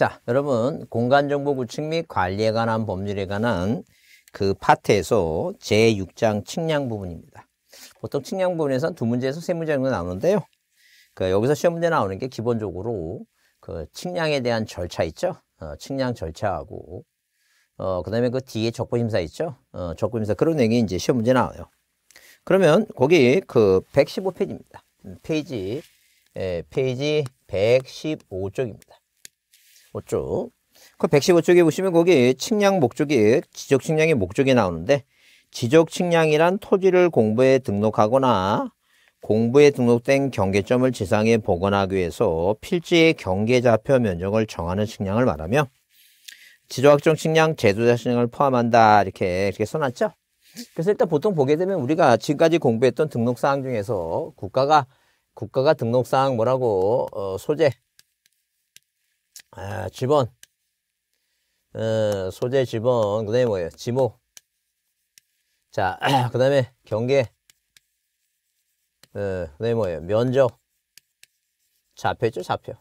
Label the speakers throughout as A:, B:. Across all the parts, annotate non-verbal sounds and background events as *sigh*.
A: 자, 여러분 공간정보구축 및 관리에 관한 법률에 관한 그 파트에서 제6장 측량 부분입니다. 보통 측량 부분에서는 두 문제에서 세 문제 정도 나오는데요. 그 여기서 시험 문제 나오는 게 기본적으로 그 측량에 대한 절차 있죠. 어, 측량 절차하고 어, 그 다음에 그 뒤에 적부심사 있죠. 어, 적부심사 그런 내용이 이제 시험 문제 나와요. 그러면 거기 그 115페이지입니다. 음, 페이지 예, 페이지 115쪽입니다. 5쪽. 뭐 그 115쪽에 보시면 거기 측량 목적이 지적 측량의 목적이 나오는데 지적 측량이란 토지를 공부에 등록하거나 공부에 등록된 경계점을 지상에 복원하기 위해서 필지의 경계 좌표 면적을 정하는 측량을 말하며 지적학적 측량, 제도자 측량을 포함한다 이렇게 이렇게 써놨죠. 그래서 일단 보통 보게 되면 우리가 지금까지 공부했던 등록사항 중에서 국가가 국가가 등록사항 뭐라고 어, 소재 아, 집원. 어, 소재 지번. 그 다음에 뭐예요? 지모. 자, *clears throat* 그 다음에 경계. 어, 그 다음에 뭐예요? 면적. 좌표 죠 좌표.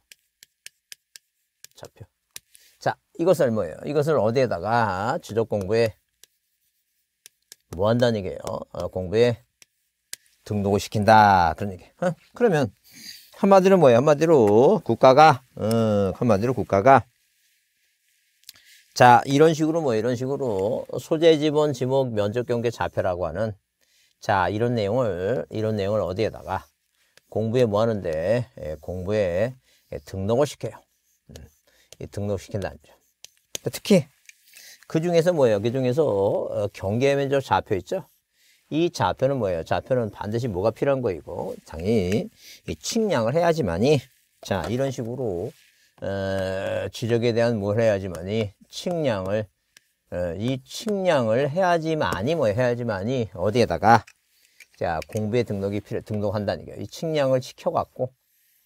A: 좌표. 자, 이것을 뭐예요? 이것을 어디에다가 지적 공부에 뭐 한다는 얘기예요? 어, 공부에 등록을 시킨다. 그런 얘기. 어? 그러면 한마디로 뭐예요? 한마디로 국가가 어, 한마디로 국가가 자 이런 식으로 뭐 이런 식으로 소재 지분 지목 면적 경계 좌표라고 하는 자 이런 내용을 이런 내용을 어디에다가 공부에 뭐 하는데 예, 공부에 예, 등록을 시켜요. 음, 예, 등록시킨다는 거죠. 특히 그 중에서 뭐예요? 그 중에서 어, 경계 면적 좌표 있죠? 이 좌표는 뭐예요? 좌표는 반드시 뭐가 필요한 거이고 당연히 이 측량을 해야지만이 자 이런 식으로 어, 지적에 대한 뭘 해야지만이 측량을 어, 이 측량을 해야지만이 뭐 해야지만이 어디에다가 자 공부에 등록이 필요 등록한다는 게이 측량을 시켜갖고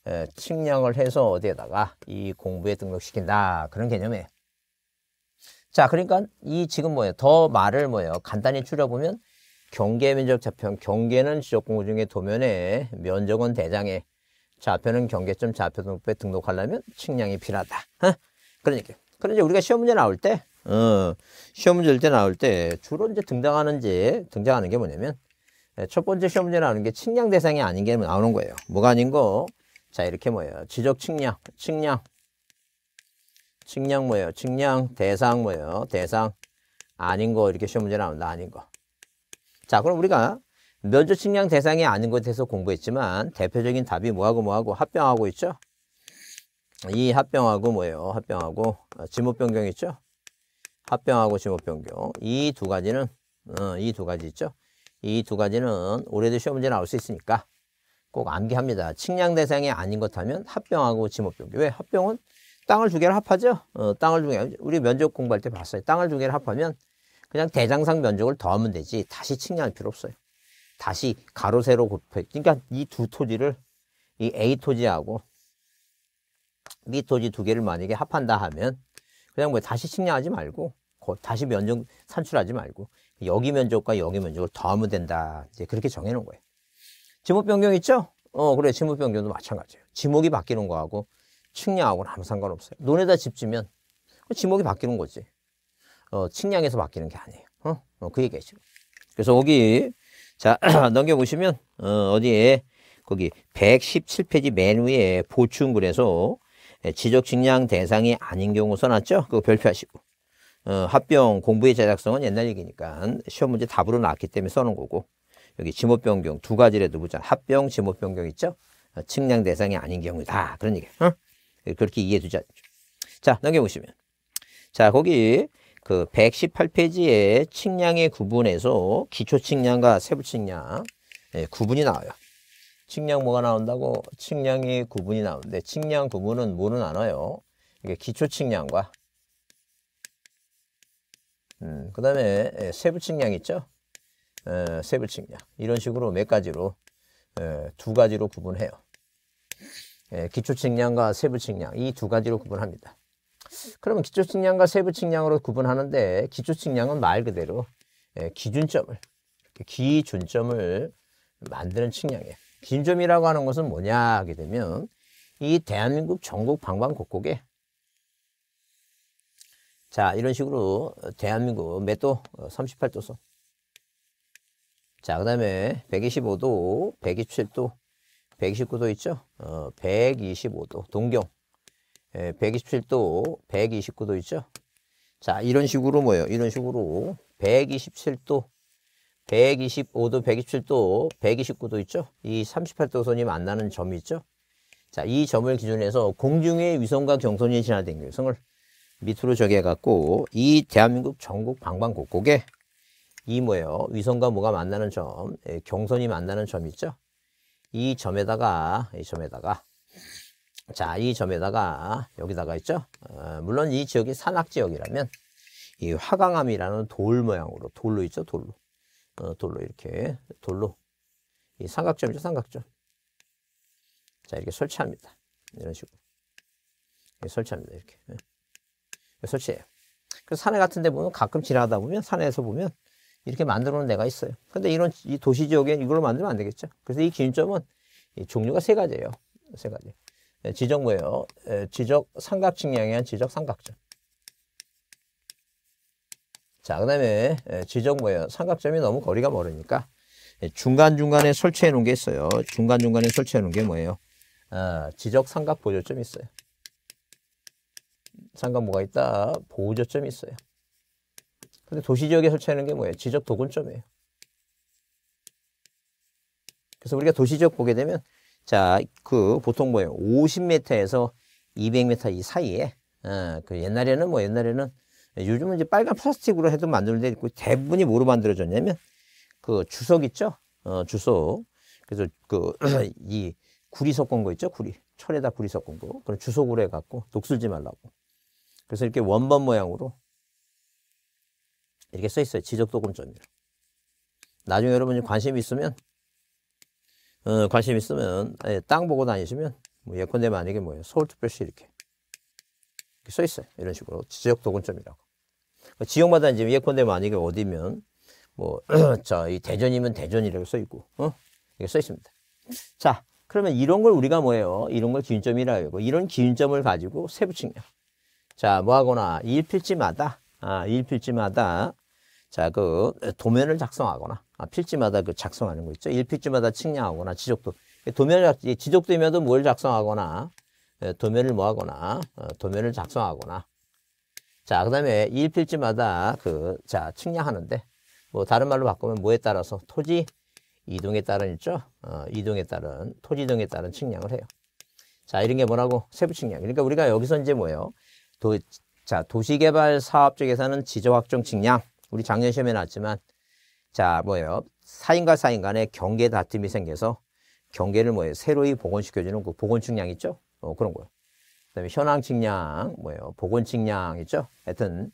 A: 에, 어, 측량을 해서 어디에다가 이 공부에 등록시킨다 그런 개념이에요. 자 그러니까 이 지금 뭐예요? 더 말을 뭐예요? 간단히 줄여보면 경계 면적 좌편, 경계는 지적공구 중에 도면에, 면적은 대장에, 좌표는 경계점 좌표 등록부에 등록하려면 측량이 필요하다. 그러니까. 그러니까 우리가 시험 문제 나올 때, 어, 시험 문제 때 나올 때 주로 이제 등장하는지, 등장하는 게 뭐냐면, 예, 첫 번째 시험 문제 나오는 게 측량 대상이 아닌 게 나오는 거예요. 뭐가 아닌 거? 자, 이렇게 뭐예요? 지적 측량, 측량, 측량 뭐예요? 측량, 대상 뭐예요? 대상, 아닌 거 이렇게 시험 문제 나온다. 아닌 거. 자, 그럼 우리가 면조 측량 대상이 아닌 것에 대해서 공부했지만 대표적인 답이 뭐하고 뭐하고 합병하고 있죠? 이 합병하고 뭐예요? 합병하고 어, 지목 변경 있죠? 합병하고 지목 변경 이 두 가지는 어, 이두 가지 있죠? 이 두 가지는 올해도 시험 문제 나올 수 있으니까 꼭 암기합니다. 측량 대상이 아닌 것하면 합병하고 지목 변경 왜? 합병은 땅을 두 개를 합하죠? 어, 땅을 두 개. 우리 면접 공부할 때 봤어요. 땅을 두 개를 합하면 그냥 대장상 면적을 더하면 되지 다시 측량할 필요 없어요. 다시 가로 세로 곱해. 그러니까 이 두 토지를 이 A 토지하고 B 토지 두 개를 만약에 합한다 하면 그냥 뭐 다시 측량하지 말고 다시 면적 산출하지 말고 여기 면적과 여기 면적을 더하면 된다. 이제 그렇게 정해 놓은 거예요. 지목 변경 있죠? 어, 그래. 지목 변경도 마찬가지예요. 지목이 바뀌는 거하고 측량하고는 아무 상관없어요. 논에다 집 지면 지목이 바뀌는 거지. 어, 측량해서 맡기는 게 아니에요. 어? 어그 얘기죠. 그래서 거기 자 *clears throat* 넘겨보시면 어, 어디에 거기 117페이지 맨 위에 보충글에서 지적 측량 대상이 아닌 경우 써놨죠. 그거 별표하시고 어, 합병 공부의 제작성은 옛날 얘기니까 시험 문제 답으로 나왔기 때문에 써놓은 거고 여기 지목 변경 두 가지라도 보자. 합병 지목 변경 있죠. 어, 측량 대상이 아닌 경우다. 그런 얘기. 어? 그렇게 이해해 두자. 자 넘겨보시면 자 거기 그 118페이지에 측량의 구분에서 기초 측량과 세부 측량 예, 구분이 나와요. 측량 뭐가 나온다고? 측량의 구분이 나오는데 측량 구분은 뭐는 안 와요. 이게 기초 측량과 음, 그 다음에 예, 세부 측량 있죠? 에, 예, 세부 측량 이런 식으로 몇 가지로 에, 예, 두 가지로 구분해요. 에, 기초 측량과 세부 측량 이 두 가지로 구분합니다. 그러면 기초 측량과 세부 측량으로 구분하는데 기초 측량은 말 그대로 예, 기준점을 기준점을 만드는 측량이에요. 기준점이라고 하는 것은 뭐냐 하게 되면 이 대한민국 전국 방방 곡곡에자 이런 식으로 대한민국 몇 도? 38도선 자그 다음에 125도, 127도, 129도 있죠? 어, 125도 동경 127도, 예, 129도 있죠? 자, 이런 식으로 뭐예요? 이런 식으로 127도, 125도, 127도, 129도 있죠? 이 38도선이 만나는 점 있죠? 자, 이 점을 기준 해서 공중의 위성과 경선이 진화된 위성을 밑으로 적해갖고 이 대한민국 전국 방방곡곡에 이 뭐예요? 위성과 뭐가 만나는 점, 예, 경선이 만나는 점 있죠? 이 점에다가, 이 점에다가 자, 이 점에다가 여기다가 있죠. 어, 물론 이 지역이 산악 지역이라면 이 화강암이라는 돌 모양으로 돌로 있죠, 돌로. 어, 돌로 이렇게 돌로 이 삼각점이죠, 삼각점. 자, 이렇게 설치합니다. 이런 식으로 이렇게 설치합니다. 이렇게, 예. 이렇게 설치해요. 그래서 산에 같은 데 보면 가끔 지나다 보면 산에서 보면 이렇게 만들어 놓은 데가 있어요. 근데 이런 이 도시 지역엔 이걸로 만들면 안 되겠죠. 그래서 이 기준점은 이 종류가 세 가지예요. 세 가지. 예, 예, 지적 뭐예요? 지적 삼각층량에 의한 지적 삼각점. 자, 그 다음에 예, 지적 뭐예요? 삼각점이 너무 거리가 멀으니까 중간중간에 설치해 놓은 게 있어요. 중간중간에 설치해 놓은 게 뭐예요? 아, 지적 삼각 보조점이 있어요. 삼각 뭐가 있다? 보조점이 있어요. 근데 도시지역에 설치해 놓은 게 뭐예요? 지적 도군점이에요. 그래서 우리가 도시지역 보게 되면 자, 그 보통 뭐예요? 50m에서 200m 이 사이에 어, 그 옛날에는 뭐 옛날에는 요즘은 이제 빨간 플라스틱으로 해도 만들는데 있고 대부분이 뭐로 만들어졌냐면 그 주석 있죠? 어, 주석. 그래서 그 이 *clears throat* 구리 섞은 거 있죠? 구리. 철에다 구리 섞은 거. 그런 주석으로 해 갖고 녹슬지 말라고. 그래서 이렇게 원본 모양으로 이렇게 써 있어요. 지적 도금점이라. 나중에 여러분이 관심 이 있으면 어, 관심 있으면 예, 땅 보고 다니시면 뭐 예컨대 만약에 뭐예요 서울특별시 이렇게, 써 있어요 이런 식으로 지역 도근점이라고 그러니까 지역마다 이제 예컨대 만약에 어디면 뭐저이 *clears throat* 대전이면 대전이라고 써 있고 어 이게 써 있습니다 자 그러면 이런 걸 우리가 뭐예요 이런 걸 기준점이라 고 하고 이런 기준점을 가지고 세부 측면자뭐 하거나 일필지마다 아 일필지마다 자, 그 도면을 작성하거나 아, 필지마다 그 작성하는 거 있죠. 일필지마다 측량하거나 지적도 도면을 지적도이면도뭘 작성하거나 예, 도면을 뭐 하거나 어, 도면을 작성하거나 자, 그다음에 일필지마다 그 자, 측량하는데 뭐 다른 말로 바꾸면 뭐에 따라서 토지 이동에 따른 있죠. 어, 이동에 따른 토지 이동에 따른 측량을 해요. 자, 이런 게 뭐라고 세부 측량. 그러니까 우리가 여기서 이제 뭐예요? 도, 자, 도시개발 사업 쪽에서는 지적 확정 측량 우리 작년 시험에 나왔지만 자 뭐예요? 사인과 사인 간에 경계 다툼이 생겨서 경계를 뭐예요? 새로이 복원시켜주는 그 복원측량 있죠? 어, 그런 거예요. 그 다음에 현황측량, 뭐예요? 복원측량 있죠? 하여튼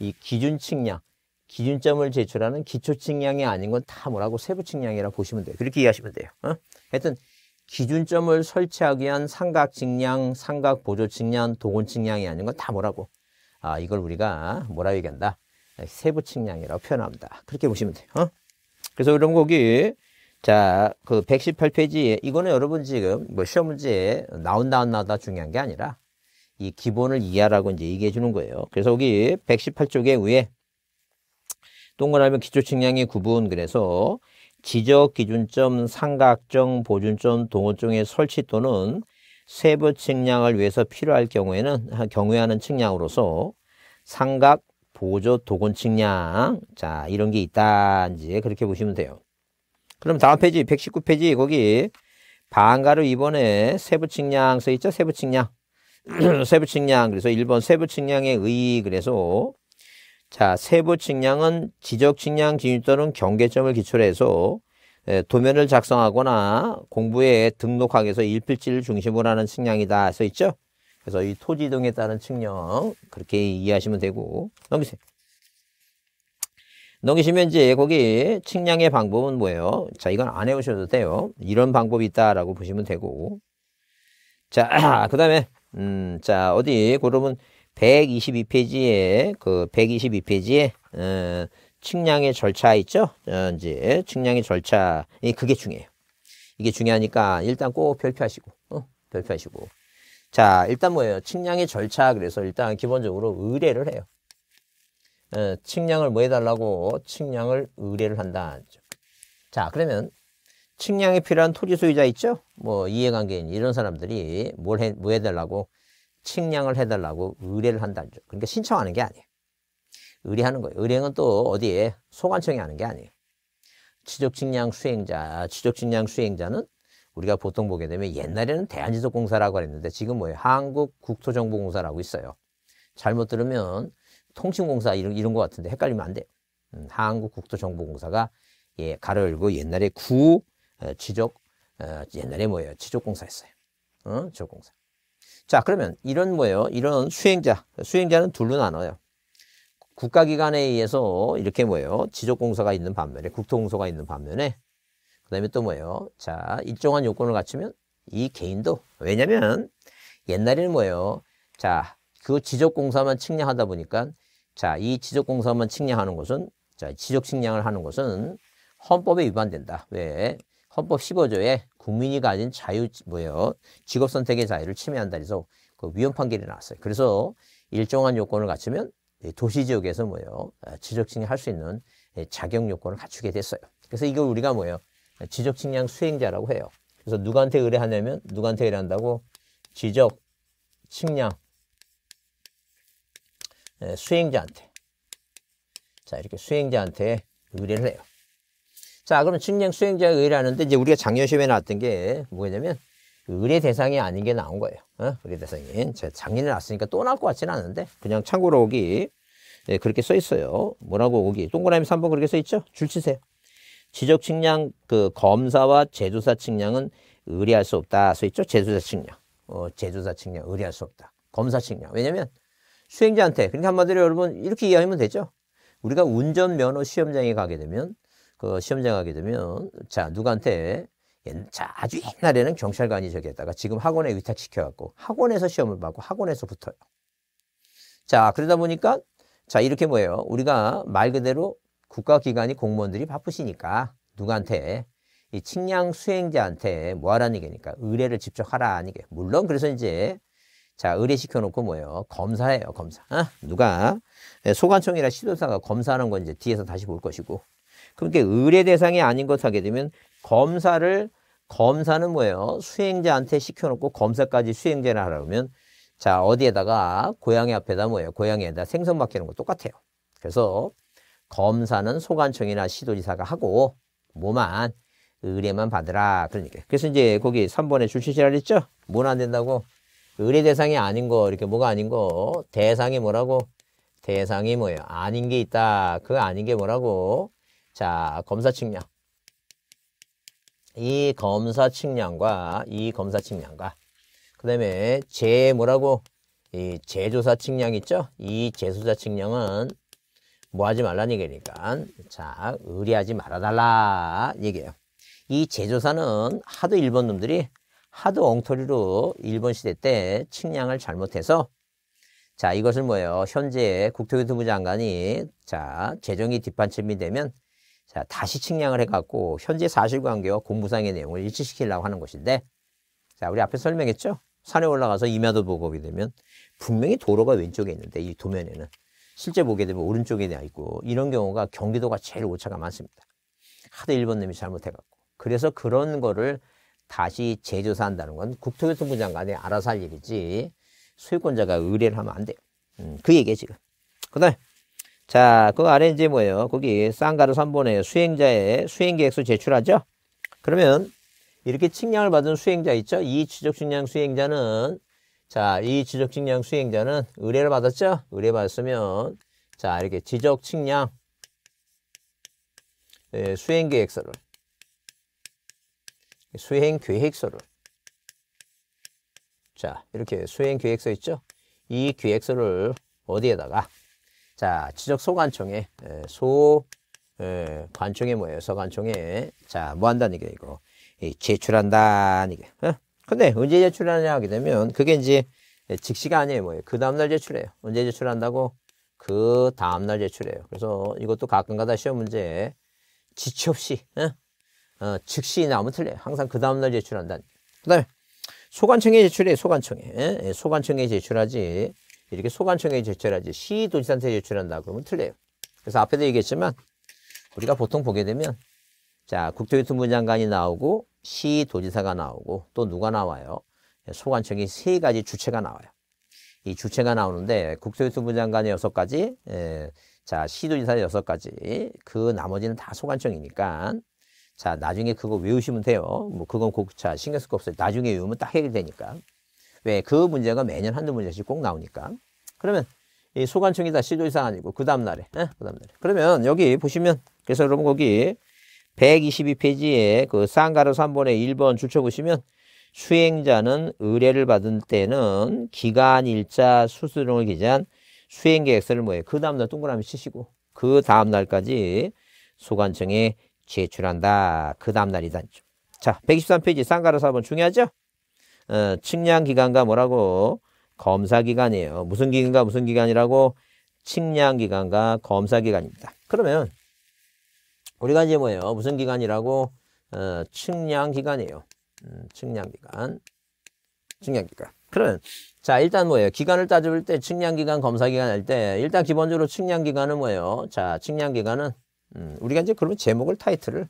A: 이 기준측량, 기준점을 제출하는 기초측량이 아닌 건 다 뭐라고 세부측량이라 보시면 돼요. 그렇게 이해하시면 돼요. 어? 하여튼 기준점을 설치하기 위한 삼각측량, 삼각보조측량, 도곤측량이 아닌 건 다 뭐라고? 아, 이걸 우리가 뭐라 얘기한다? 세부 측량이라고 표현합니다. 그렇게 보시면 돼요. 어? 그래서 이런 거기 자, 그 118페이지에 이거는 여러분 지금 뭐 시험 문제에 나온다 안 나온다 중요한 게 아니라 이 기본을 이해하라고 이제 얘기해 주는 거예요. 그래서 여기 118쪽에 위에 동그라미 기초 측량의 구분 그래서 지적 기준점, 삼각점 보준점, 동호점의 설치 또는 세부 측량을 위해서 필요할 경우에는 경우에 하는 측량으로서 삼각 보조 도건 측량 자 이런 게 있다 이제 그렇게 보시면 돼요. 그럼 다음 페이지 119페이지 거기 방가루 이번에 세부 측량 써 있죠 세부 측량 *clears throat* 세부 측량 그래서 1번 세부 측량에 의의 그래서 자 세부 측량은 지적 측량 진입 또는 경계점을 기초로 해서 예, 도면을 작성하거나 공부에 등록하기 위해서 일필지를 중심으로 하는 측량이다 써 있죠. 그래서 이 토지 등에 따른 측량 그렇게 이해하시면 되고 넘기세요. 넘기시면 이제 거기 측량의 방법은 뭐예요? 자 이건 안 해오셔도 돼요. 이런 방법이 있다라고 보시면 되고 자그 다음에 음자 어디 그러면 122페이지에 그 122페이지에 어, 측량의 절차 있죠? 어, 이제 측량의 절차 이 그게 중요해요. 이게 중요하니까 일단 꼭 별표하시고 어, 별표하시고 자, 일단 뭐예요? 측량의 절차. 그래서 일단 기본적으로 의뢰를 해요. 어, 측량을 뭐 해달라고? 측량을 의뢰를 한다. 자, 그러면 측량이 필요한 토지 소유자 있죠? 뭐 이해관계인 이런 사람들이 뭘 해, 뭐 해달라고? 측량을 해달라고 의뢰를 한다죠 그러니까 신청하는 게 아니에요. 의뢰하는 거예요. 의뢰는 또 어디에? 소관청이 하는 게 아니에요. 지적측량 수행자, 지적측량 수행자는 우리가 보통 보게 되면 옛날에는 대한지속공사라고 했는데 지금 뭐예요? 한국국토정보공사라고 있어요. 잘못 들으면 통신공사 이런, 이런 것 같은데 헷갈리면 안 돼요. 음, 한국국토정보공사가 예, 가로 열고 옛날에 구 어, 지적 어, 옛날에 뭐예요? 지적공사였어요. 어? 지적공사. 자 그러면 이런 뭐예요? 이런 수행자 수행자는 둘로 나눠요. 국가기관에 의해서 이렇게 뭐예요? 지적공사가 있는 반면에 국토공사가 있는 반면에 그 다음에 또 뭐예요? 자, 일정한 요건을 갖추면 이 개인도, 왜냐면 옛날에는 뭐예요? 자, 그 지적공사만 측량하다 보니까 자, 이 지적공사만 측량하는 것은 자, 지적 측량을 하는 것은 헌법에 위반된다. 왜? 헌법 15조에 국민이 가진 자유, 뭐예요? 직업 선택의 자유를 침해한다 그래서그 위헌 판결이 나왔어요. 그래서 일정한 요건을 갖추면 도시 지역에서 뭐예요? 아, 지적 측량할 수 있는 예, 자격 요건을 갖추게 됐어요. 그래서 이걸 우리가 뭐예요? 지적 측량 수행자라고 해요. 그래서 누구한테 의뢰하냐면 누구한테 의뢰한다고 지적 측량 예, 수행자한테 자 이렇게 수행자한테 의뢰를 해요. 자그러면 측량 수행자에 의뢰하는데 이제 우리가 작년 시험에 나왔던 게 뭐냐면 의뢰 대상이 아닌 게 나온 거예요. 어? 의뢰 대상이 제가 작년에 나왔으니까 또 나올 것 같지는 않은데 그냥 참고로 오기 네, 예, 그렇게 써 있어요. 뭐라고 오기 동그라미 3번 그렇게 써 있죠? 줄 치세요. 지적 측량 그 검사와 제조사 측량은 의뢰할 수 없다. 써 있죠. 제조사 측량. 어, 제조사 측량 의뢰할 수 없다. 검사 측량. 왜냐면 수행자한테 그러니까 한마디로 여러분 이렇게 이해하면 되죠. 우리가 운전면허 시험장에 가게 되면 그 시험장 가게 되면 자 누구한테 자, 아주 옛날에는 경찰관이 저기 했다가 지금 학원에 위탁시켜갖고 학원에서 시험을 받고 학원에서 붙어요. 자 그러다 보니까 자 이렇게 뭐예요. 우리가 말 그대로 국가기관이 공무원들이 바쁘시니까 누구한테 이 측량 수행자한테 뭐 하라는 얘기니까 의뢰를 직접 하라아니게 물론 그래서 이제 자 의뢰시켜 놓고 뭐예요 검사예요 검사 어? 누가 네, 소관청이나 시도사가 검사하는 건 이제 뒤에서 다시 볼 것이고 그렇게 의뢰 대상이 아닌 것 하게 되면 검사를 검사는 뭐예요 수행자한테 시켜놓고 검사까지 수행자를 하라면 자 어디에다가 고양이 앞에다 뭐예요 고양이에다 생선 맡기는 거 똑같아요 그래서 검사는 소관청이나 시도지사가 하고 뭐만 의뢰만 받으라 그러니까 그래서 이제 거기 3번에 줄시시라 그랬죠? 뭐안 된다고 의뢰 대상이 아닌 거 이렇게 뭐가 아닌 거 대상이 뭐라고 대상이 뭐예요? 아닌 게 있다 그 아닌 게 뭐라고 자 검사 측량 이 검사 측량과 이 검사 측량과 그 다음에 제 뭐라고 이제조사 측량 있죠? 이제조사 측량은 뭐 하지 말라는 얘기니까 자 의뢰하지 말아달라 얘기예요. 이 제조사는 하도 일본 놈들이 하도 엉터리로 일본 시대 때 측량을 잘못해서 자 이것을 뭐예요 현재 국토교통부 장관이 자 재정이 뒷받침이 되면 자 다시 측량을 해갖고 현재 사실관계와 공부상의 내용을 일치시키려고 하는 것인데 자 우리 앞에 설명했죠 산에 올라가서 임야도 보급이 되면 분명히 도로가 왼쪽에 있는데 이 도면에는 실제 보게 되면 오른쪽에 나 있고 이런 경우가 경기도가 제일 오차가 많습니다. 하도 일본 놈이 잘못해갖고 그래서 그런 거를 다시 재조사한다는 건 국토교통부 장관이 알아서 할 일이지 소유권자가 의뢰를 하면 안 돼요. 음, 그얘기예 지금. 그다음 자, 그 아래 이제 뭐예요? 거기 쌍가루 3번에 수행자의 수행계획서 제출하죠? 그러면 이렇게 측량을 받은 수행자 있죠? 이 지적 측량 수행자는 자, 이 지적 측량 수행자는 의뢰를 받았죠? 의뢰 받았으면 자, 이렇게 지적 측량 예, 수행 계획서를 수행 계획서를 자, 이렇게 수행 계획서 있죠? 이 계획서를 어디에다가 자, 지적 소관청에 예, 소 예, 관청에 뭐예요? 소관청에 자, 뭐 한다는 게 이거 제출한다는 게. 어? 근데 언제 제출하냐 하게 되면 그게 이제 즉시가 아니에요. 뭐예요? 그 다음날 제출해요. 언제 제출한다고? 그 다음날 제출해요. 그래서 이것도 가끔가다 시험 문제 에 지체 없이 어? 어, 즉시 나오면 틀려요. 항상 그 다음날 제출한다. 그 다음에 소관청에 제출해 요 소관청에. 예? 예? 소관청에 제출하지. 이렇게 소관청에 제출하지. 시도지사한테 제출한다. 그러면 틀려요. 그래서 앞에도 얘기했지만 우리가 보통 보게 되면 자 국토교통부 장관이 나오고 시도지사가 나오고 또 누가 나와요? 예, 소관청이 세 가지 주체가 나와요. 이 주체가 나오는데 국토교통부 장관의 여섯 가지, 예, 자 시도지사의 여섯 가지, 그 나머지는 다 소관청이니까 자 나중에 그거 외우시면 돼요. 뭐 그건 곡차 신경 쓸 거 없어요. 나중에 외우면 딱 해결되니까. 왜 그 문제가 매년 한두 문제씩 꼭 나오니까. 그러면 이 소관청이 다 시도지사 아니고 그 다음 날에, 에? 예, 그 다음 날에. 그러면 여기 보시면 그래서 여러분 거기 122페이지에 그 쌍가로서 3번의 1번 줄쳐보시면 수행자는 의뢰를 받은 때는 기간, 일자, 수수 료를 기재한 수행 계획서를 뭐예요? 그 다음날 동그라미 치시고 그 다음날까지 소관청에 제출한다. 그 다음날이다. 자, 123페이지 쌍가로서 4번 중요하죠? 어, 측량 기간과 뭐라고? 검사 기간이에요. 무슨 기간과 무슨 기간이라고? 측량 기간과 검사 기간입니다. 그러면 우리가 이제 뭐예요? 무슨 기간이라고? 어, 측량 기간이에요. 음, 측량 기간. 측량 기간. 그러면 자 일단 뭐예요? 기간을 따져볼때 측량 기간 검사 기간 할 때 일단 기본적으로 측량 기간은 뭐예요? 자 측량 기간은 음, 우리가 이제 그러면 제목을 타이틀을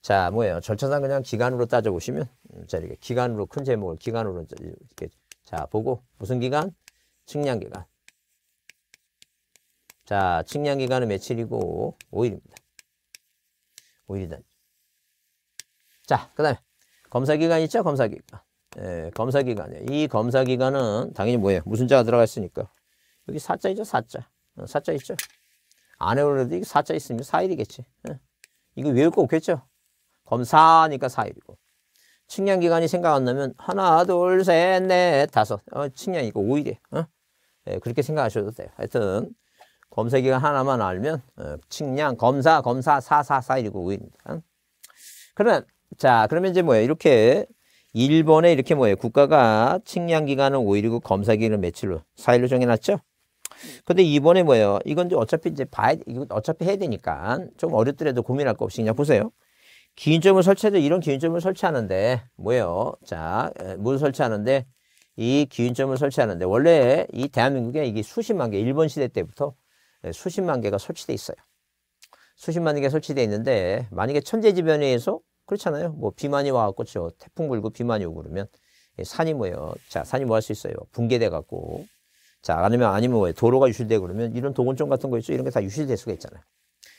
A: 자 뭐예요? 절차상 그냥 기간으로 따져 보시면 음, 자 이렇게 기간으로 큰 제목을 기간으로 이렇게 자 보고 무슨 기간? 측량 기간. 자 측량 기간은 며칠이고 5일입니다. 5일이든. 자, 그 다음에 검사기간 있죠? 검사기간. 예, 검사기간이에요. 이 검사기간은 당연히 뭐예요? 무슨 자가 들어가 있으니까. 여기 사자이죠 사자. 사자 있죠? 안해올려도 어, 이게 사자 있으면 사일이겠지 예. 이거 외울 거 없겠죠? 검사니까 사일이고 측량기간이 생각 안 나면 하나, 둘, 셋, 넷, 다섯. 어, 측량이고 5일이에요. 어? 예, 그렇게 생각하셔도 돼요. 하여튼 검색이가 하나만 알면 어, 측량 검사 검사 444199입니다. 그러면 자 그러면 이제 뭐예요? 이렇게 일본에 이렇게 뭐예요? 국가가 측량 기간은 5일이고 검사 기간은 며칠로 4일로 정해놨죠. 근데 이번에 뭐예요? 이건 이제 어차피 이제 봐야 이거 어차피 해야 되니까 좀 어렵더라도 고민할 거 없이 그냥 보세요. 기준점을 설치해도 이런 기준점을 설치하는데 뭐예요? 자, 뭘 설치하는데 이 기준점을 설치하는데 원래 이 대한민국에 이게 수십만 개 일본 시대 때부터 예, 수십만 개가 설치돼 있어요. 수십만 개가 설치돼 있는데 만약에 천재지변에 서 그렇잖아요. 뭐 비만이 와갖고 저 태풍 불고 비만이 오고 그러면 산이 뭐예요. 자 산이 뭐 할 수 있어요. 붕괴돼 갖고 자 아니면 아니면 뭐예요. 도로가 유실되고 그러면 이런 도곤점 같은 거 있죠. 이런 게 다 유실될 수가 있잖아요.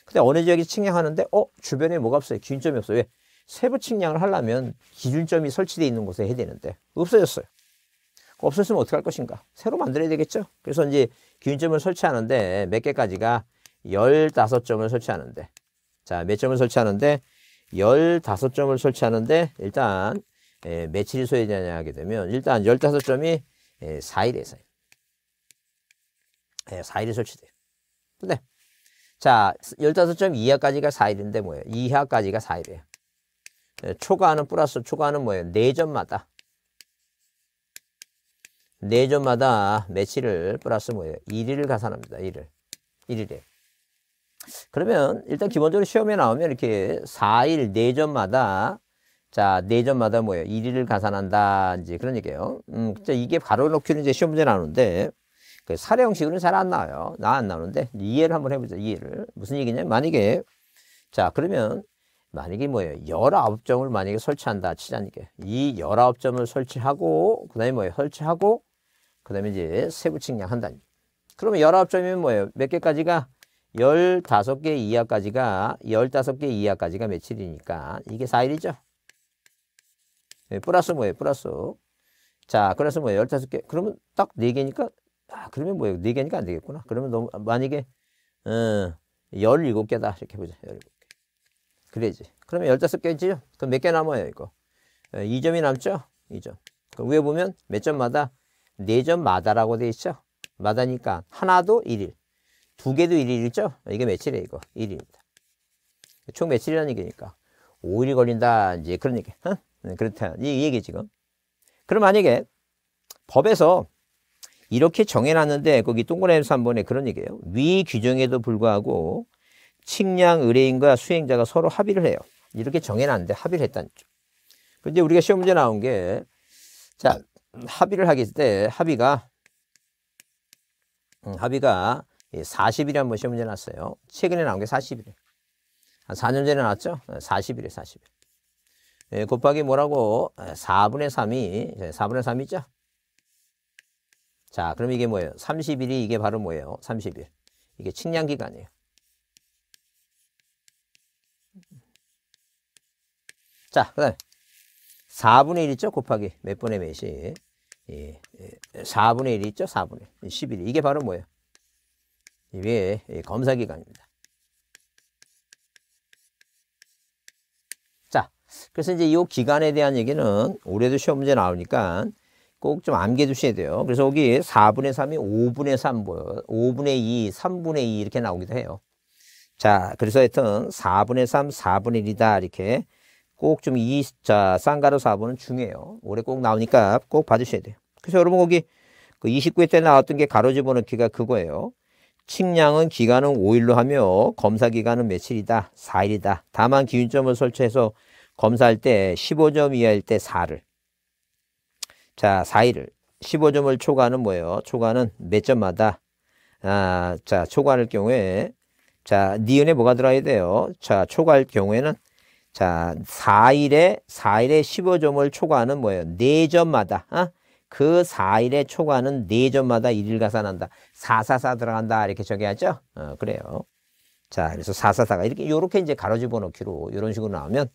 A: 근데 어느 지역이 측량하는데 어 주변에 뭐가 없어요. 기준점이 없어요. 왜 세부 측량을 하려면 기준점이 설치돼 있는 곳에 해야 되는데 없어졌어요. 없었으면 어떻게 할 것인가? 새로 만들어야 되겠죠? 그래서 이제 기준점을 설치하는데 몇 개까지가 15점을 설치하는데 자, 몇 점을 설치하는데 15점을 설치하는데 일단 에, 예, 며칠 이 소요되냐 하게 되면 일단 15점이 에, 4일에 4일. 예, 4일에 예, 설치돼요. 근데 자, 15점 이하까지가 4일인데 뭐예요? 이하까지가 4일이에요. 예, 초과하는 플러스 초과하는 뭐예요? 4점마다 4점마다 매치를 플러스 뭐예요? 1위를 가산합니다. 1을. 1일에. 그러면 일단 기본적으로 시험에 나오면 이렇게 4일 4점마다 자, 4점마다 뭐예요? 1위를 가산한다. 이제 그런 얘기예요. 음, 진짜 이게 바로 놓기는 이제 시험 문제 나오는데 그 사례 형식으로는 잘 안 나와요. 나 안 나오는데 이해를 한번 해 보자. 이해를. 무슨 얘기냐 만약에 자, 그러면 만약에 뭐예요? 19점을 만약에 설치한다 치자니까 이 19점을 설치하고 그다음에 뭐예요? 설치하고 그 다음에 이제 세부 측량 한 단위. 그러면 1 9 점이면 뭐예요? 몇 개까지가? 1 5개 이하까지가, 1 5개 이하까지가 며칠이니까 이게 4일이죠 네, 예, 플러스 뭐예요? 플러스. 자, 그래서 뭐예요? 열다 개. 그러면 딱4개니까 아, 그러면 뭐예요? 4개니까안 되겠구나. 그러면 너무, 만약에, 음, 어, 17개다. 이렇게 보자. 17개. 그래야지. 그러면 15개지요? 그럼 몇 개 남아요, 이거? 2점이 어, 남죠? 2점. 그 위에 보면 몇 점마다 네 점마다라고 돼 있죠. 마다니까 하나도 1일, 두 개도 1일이죠. 이게 며칠이에요, 이거. 1일입니다. 총 며칠이라는 얘기니까. 5일이 걸린다, 이제 그런 얘기. 응? 네, 그렇다. 이, 이 얘기 지금. 그럼 만약에 법에서 이렇게 정해놨는데 거기 동그라미 3번에 그런 얘기예요. 위 규정에도 불구하고 측량 의뢰인과 수행자가 서로 합의를 해요. 이렇게 정해놨는데 합의를 했다는 거죠. 근데 우리가 시험 문제 나온 게, 자, 음, 합의를 하게 때 합의가 음, 합의가 40일에 한번 시험 문제 났어요. 최근에 나온 게 40일에. 한 4년 전에 나왔죠? 40일에 40일. 예, 곱하기 뭐라고? 4분의 예, 3이, 4분의 예, 3이죠? 자, 그럼 이게 뭐예요? 30일이 이게 바로 뭐예요? 30일. 이게 측량 기간이에요. 자, 그 다음에 4분의 1 있죠? 곱하기 몇 분의 몇이? 예, 4분의 예, 1 있죠? 4분의 1. 11. 이게 바로 뭐예요? 이게 예, 검사 기간입니다. 자, 그래서 이제 이 기간에 대한 얘기는 올해도 시험 문제 나오니까 꼭 좀 암기해 두셔야 돼요. 그래서 여기 4분의 3이 5분의 3 5분의 뭐, 2, 3분의 2 이렇게 나오기도 해요. 자, 그래서 하여튼 4분의 3, 4분의 1이다 이렇게 꼭좀이자 쌍가루 4번은 중요해요. 올해 꼭 나오니까 꼭 봐주셔야 돼요. 그래서 여러분 거기 그 29회 때 나왔던 게 가로집어넣은 기가 그거예요. 측량은 기간은 5일로 하며 검사 기간은 며칠이다. 4일이다. 다만 기준점을 설치해서 검사할 때 15점 이하일 때 4를. 자, 4일을. 15점을 초과는 하 뭐예요? 초과는 몇 점마다. 아, 자, 초과할 경우에 자, 니은에 뭐가 들어야 돼요? 자, 초과할 경우에는 자, 4일에 4일에 15점을 초과하는 뭐예요? 4점마다. 어? 그 4일에 초과하는 4점마다 1일 가산한다. 444 들어간다. 이렇게 적어야죠. 어, 그래요. 자, 그래서 444가 이렇게 요렇게 이제 가로 집어넣기로 이런 식으로 나오면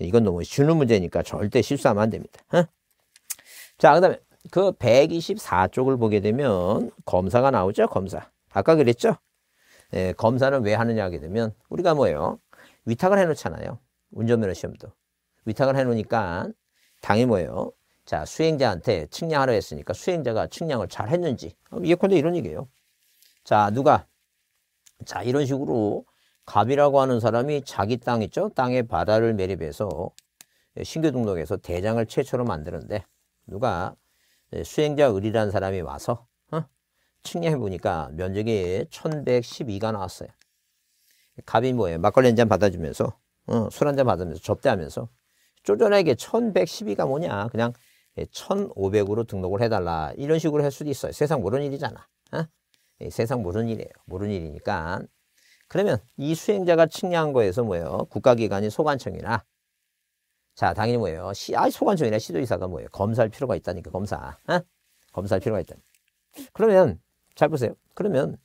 A: 이건 너무 쉬는 문제니까 절대 실수하면 안 됩니다. 어? 자, 그다음에 그 124쪽을 보게 되면 검사가 나오죠, 검사. 아까 그랬죠? 예, 검사는 왜 하느냐 하게 되면 우리가 뭐예요? 위탁을 해 놓잖아요. 운전면허 시험도. 위탁을 해놓으니까 당이 뭐예요? 자, 수행자한테 측량하라 했으니까 수행자가 측량을 잘 했는지. 예컨대 어, 이런 얘기예요. 자, 누가? 자, 이런 식으로 갑이라고 하는 사람이 자기 땅 있죠? 땅에 바다를 매립해서 신규 등록해서 대장을 최초로 만드는데 누가 예, 수행자 을이라는 사람이 와서 어? 측량해 보니까 면적이 1112가 나왔어요. 갑이 뭐예요? 막걸리 한잔 받아주면서 어, 술 한잔 받으면서 접대하면서 쪼전에게 1112가 뭐냐 그냥 1500으로 예, 등록을 해달라 이런 식으로 할 수도 있어요 세상 모르는 일이잖아 어? 세상 모르는 일이에요 모르는 일이니까 그러면 이 수행자가 측량한 거에서 뭐예요 국가기관인 소관청이나 자 당연히 뭐예요 시, 아 소관청이나 시도이사가 뭐예요 검사할 필요가 있다니까 검사 어? 검사할 필요가 있다 그러면 잘 보세요 그러면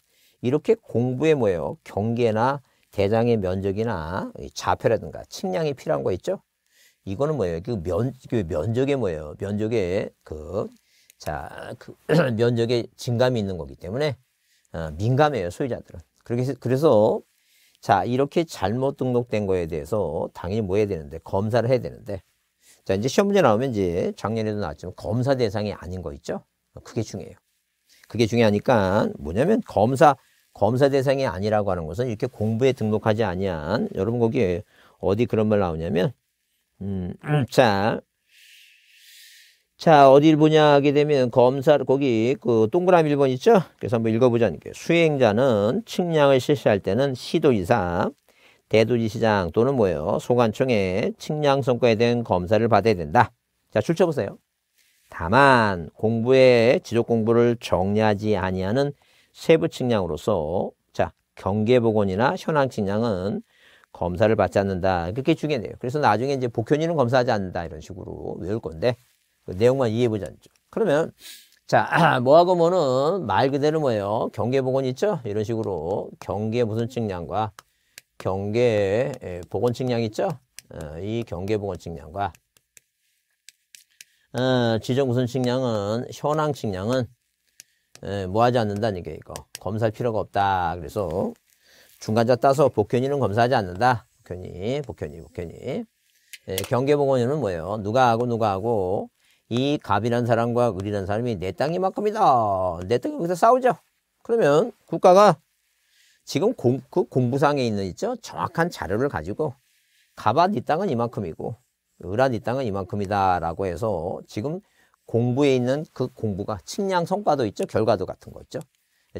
A: 이렇게 공부에 뭐예요 경계나 대장의 면적이나 좌표라든가 측량이 필요한 거 있죠? 이거는 뭐예요? 그 면, 그 면적에 뭐예요? 면적에 그, 자, 그 *clears throat* 면적에 진감이 있는 거기 때문에 어, 민감해요, 소유자들은. 그래서, 그래서 자, 이렇게 잘못 등록된 거에 대해서 당연히 뭐 해야 되는데? 검사를 해야 되는데. 자, 이제 시험 문제 나오면 이제 작년에도 나왔지만 검사 대상이 아닌 거 있죠? 그게 중요해요. 그게 중요하니까 뭐냐면 검사 검사 대상이 아니라고 하는 것은 이렇게 공부에 등록하지 아니한 여러분 거기 어디 그런 말 나오냐면 음, 음. 자, 자어딜를 보냐 하게 되면 검사 거기 그 동그라미 1번 있죠? 그래서 한번 읽어보자니까 수행자는 측량을 실시할 때는 시도지사, 대도지시장 또는 뭐예요? 소관청에 측량 성과에 대한 검사를 받아야 된다. 자 출처 보세요. 다만 공부에 지적 공부를 정리하지 아니하는 세부 측량으로서 자 경계 복원이나 현황 측량은 검사를 받지 않는다. 그렇게 중요해요. 그래서 나중에 이제 복현이는 검사하지 않는다. 이런 식으로 외울 건데 그 내용만 이해해보자. 그러면 자 *clears throat* 뭐하고 뭐는 말 그대로 뭐예요? 경계 복원 있죠? 이런 식으로 경계 무슨 측량과 경계 복원 예, 측량 있죠? 어, 이 경계 복원 측량과 어, 지정 무슨 측량은 현황 측량은 에, 예, 뭐 하지 않는다는 게 이거. 검사할 필요가 없다. 그래서 중간자 따서 복현이는 검사하지 않는다. 복현이, 복현이, 복현이. 예, 경계복원이는 뭐예요? 누가 하고 누가 하고 이 갑이란 사람과 을이란 사람이 내 땅이만큼이다. 내 땅이 거기서 싸우죠. 그러면 국가가 지금 공, 그 공부상에 있는 있죠? 정확한 자료를 가지고 갑아 네 땅은 이만큼이고 을아 네 땅은 이만큼이다 라고 해서 지금 공부에 있는 그 공부가 측량 성과도 있죠. 결과도 같은 거 있죠.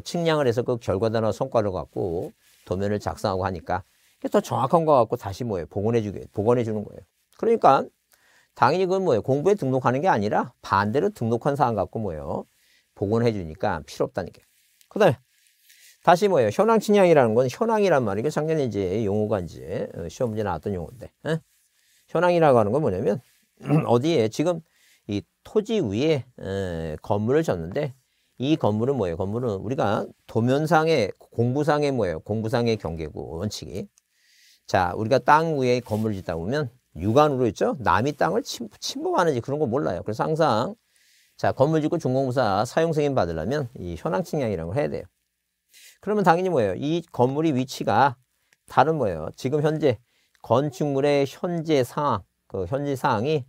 A: 측량을 해서 그 결과다나 성과를 갖고 도면을 작성하고 하니까 더 정확한 거 갖고 다시 뭐예요? 복원해 주게, 복원해 주는 거예요. 그러니까 당연히 그건 뭐예요? 공부에 등록하는 게 아니라 반대로 등록한 사항 갖고 뭐예요? 복원해 주니까 필요 없다는 게. 그 다음에 다시 뭐예요? 현황 측량이라는 건 현황이란 말이 이게 작년에 이제 용어가 이제 어, 시험 문제 나왔던 용어인데 에? 예? 현황이라고 하는 건 뭐냐면 *clears throat* 어디에 지금 이 토지 위에 건물을 졌는데 이 건물은 뭐예요? 건물은 우리가 도면상의 공부상의 뭐예요? 공부상의 경계고 원칙이. 자, 우리가 땅 위에 건물 짓다 보면 육안으로 있죠? 남이 땅을 침, 침범하는지 그런 거 몰라요. 그래서 항상 자, 건물 짓고 준공사 사용 승인 받으려면 이 현황 측량이라는 걸 해야 돼요. 그러면 당연히 뭐예요? 이 건물의 위치가 다른 뭐예요? 지금 현재 건축물의 현재 상황, 그 현재 상황이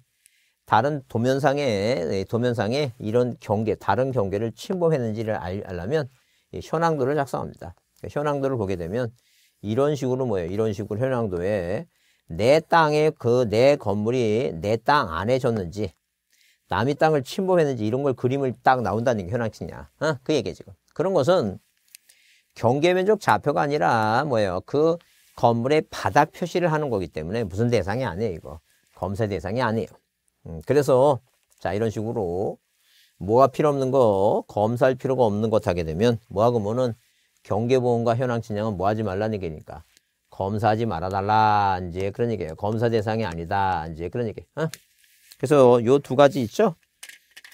A: 다른 도면상에 예, 도면상에 이런 경계 다른 경계를 침범했는지를 알, 알려면 예, 현황도를 작성합니다. 그러니까 현황도를 보게 되면 이런 식으로 뭐예요? 이런 식으로 현황도에 내 땅에 그 내 건물이 내 땅 안에 졌는지 남의 땅을 침범했는지 이런 걸 그림을 딱 나온다는 게 현황치냐? 어? 그 얘기 지금. 그런 것은 경계 면적 좌표가 아니라 뭐예요? 그 건물의 바닥 표시를 하는 거기 때문에 무슨 대상이 아니에요, 이거. 검사 대상이 아니에요. 음, 그래서 자 이런 식으로 뭐가 필요 없는 거 검사할 필요가 없는 것 하게 되면 뭐하고 뭐는 경계보험과 현황진행은 뭐 하지 말라는 얘기니까 검사하지 말아달라 이제 그런 얘기예요 검사 대상이 아니다 이제 그런 얘기 어? 그래서 요 두 가지 있죠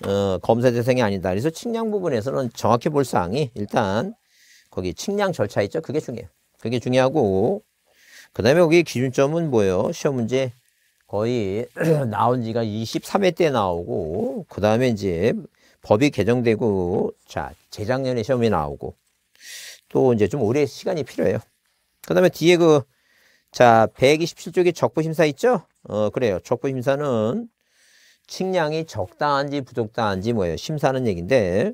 A: 어, 검사 대상이 아니다 그래서 측량 부분에서는 정확히 볼 사항이 일단 거기 측량 절차 있죠 그게 중요해요 그게 중요하고 그 다음에 여기 기준점은 뭐예요 시험 문제 거의 *clears throat* 나온 지가 23회 때 나오고 그 다음에 이제 법이 개정되고 자 재작년에 시험이 나오고 또 이제 좀 오래 시간이 필요해요. 그 다음에 뒤에 그자 127쪽에 적부심사 있죠? 어 그래요. 적부심사는 측량이 적당한지 부적당한지 뭐예요. 심사하는 얘기인데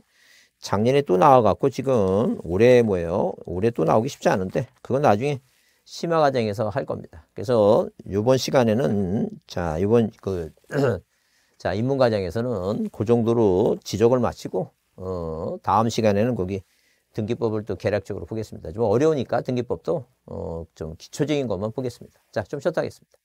A: 작년에 또 나와갖고 지금 올해 뭐예요. 올해 또 나오기 쉽지 않은데 그건 나중에 심화 과정에서 할 겁니다. 그래서 이번 시간에는 자 이번 그자 *clears throat* 입문 과정에서는 그 정도로 지적을 마치고 어 다음 시간에는 거기 등기법을 또 계략적으로 보겠습니다. 좀 어려우니까 등기법도 어좀 기초적인 것만 보겠습니다. 자 좀 쉬었다 하겠습니다.